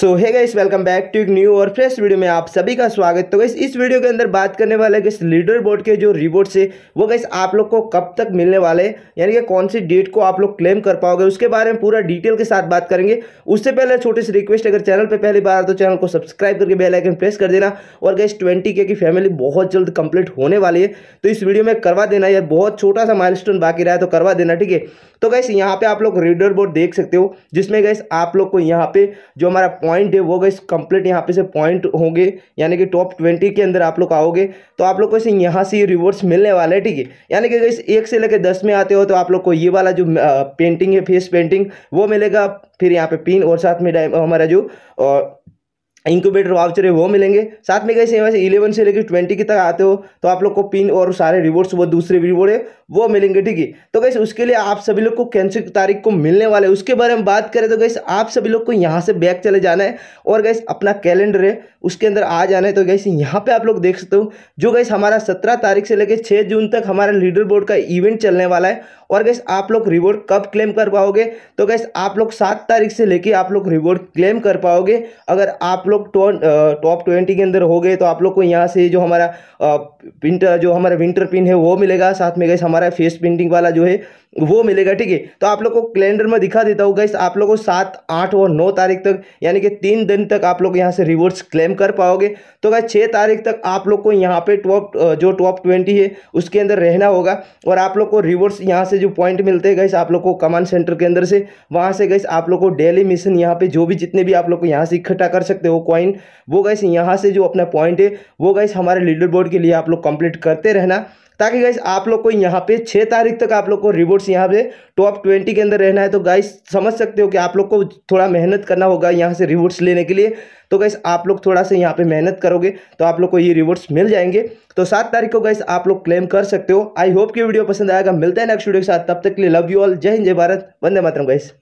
so hi guys welcome back to एक new और fresh video में आप सभी का स्वागत तो गाइस इस वीडियो के अंदर बात करने वाले गाइस लीडर बोर्ड के जो रिवॉर्ड्स है वो गाइस आप लोग को कब तक मिलने वाले हैं यानी कि कौन सी डेट को आप लोग क्लेम कर पाओगे उसके बारे में पूरा डिटेल के साथ बात करेंगे उससे पहले छोटी सी रिक्वेस्ट अगर चैनल पर पहली बार तो चैनल को सब्सक्राइब करके बेलाइकन प्रेस कर देना और गाइस ट्वेंटी के की फैमिली बहुत जल्द कंप्लीट होने वाली है तो इस वीडियो में करवा देना यार बहुत छोटा सा माइल बाकी रहा है तो करवा देना ठीक है तो गैस यहाँ पे आप लोग रीडर बोर्ड देख सकते हो जिसमें गैस आप लोग को यहाँ पे जो हमारा पॉइंट है वो गैस कंप्लीट यहाँ पे से पॉइंट होंगे यानी कि टॉप ट्वेंटी के अंदर आप लोग आओगे तो आप लोग को ऐसे यहाँ से रिवॉर्ड्स मिलने वाला है ठीक है यानी कि गैस एक से लेकर दस में आते हो तो आप लोग को ये वाला जो पेंटिंग है फेस पेंटिंग वो मिलेगा फिर यहाँ पर पिन और साथ में हमारा जो इंक्यूबेटर वाउचर है वो मिलेंगे साथ में कैसे वैसे इलेवन से लेकर ट्वेंटी की तक आते हो तो आप लोग को पिन और सारे रिवॉर्ड्स वो दूसरे रिवॉर्ड है वो मिलेंगे ठीक है तो गैस उसके लिए आप सभी लोग को कैंसिल तारीख को मिलने वाले उसके बारे में बात करें तो गैस आप सभी लोग को यहाँ से बैग चले जाना है और गैस अपना कैलेंडर है उसके अंदर आ जाना है तो गैस यहाँ पे आप लोग देख सकते हो जो गैस हमारा सत्रह तारीख से लेकर छः जून तक हमारा लीडर बोर्ड का इवेंट चलने वाला है और गैस आप लोग रिवॉर्ड कब क्लेम कर पाओगे तो गैस आप लोग सात तारीख से लेके आप लोग रिवॉर्ड क्लेम कर पाओगे अगर आप लोग टॉप ट्वेंटी के अंदर हो गए तो आप लोग को यहाँ से जो हमारा विंटर जो हमारा विंटर पिन है वो मिलेगा साथ में गैस हमारा हमारा फेस पेंटिंग वाला जो है वो मिलेगा ठीक है तो आप लोग को कैलेंडर में दिखा देता हूँ गैस आप लोग को सात आठ और नौ तारीख तक यानी कि तीन दिन तक आप लोग यहाँ से रिवॉर्ड्स क्लेम कर पाओगे तो गैस छः तारीख तक आप लोग को यहाँ पे टॉप जो टॉप ट्वेंटी है उसके अंदर रहना होगा और आप लोग को रिवॉर्ड्स यहाँ से जो पॉइंट मिलते हैं गैस आप लोग को कमांड सेंटर के अंदर से वहाँ से गैस आप लोग को डेली मिशन यहाँ पर जो भी जितने भी आप लोग को यहाँ से इकट्ठा कर सकते हो कॉइन वो गैस यहाँ से जो अपना पॉइंट है वो गैस हमारे लीडर बोर्ड के लिए आप लोग कंप्लीट करते रहना ताकि गाइस आप लोग को यहाँ पे छः तारीख तक आप लोग को रिवॉर्ड्स यहाँ पे टॉप ट्वेंटी के अंदर रहना है तो गाइस समझ सकते हो कि आप लोग को थोड़ा मेहनत करना होगा यहाँ से रिवॉर्ड्स लेने के लिए तो गाइस आप लोग थोड़ा सा यहाँ पे मेहनत करोगे तो आप लोग को ये रिवॉर्ड्स मिल जाएंगे तो सात तारीख को गाइस आप लोग क्लेम कर सकते हो आई होप कि वीडियो पसंद आएगा मिलता है नेक्स्ट वीडियो के साथ तब तक के लिए लव यू ऑल जय हिंद जय भारत वंदे मातरम गाइस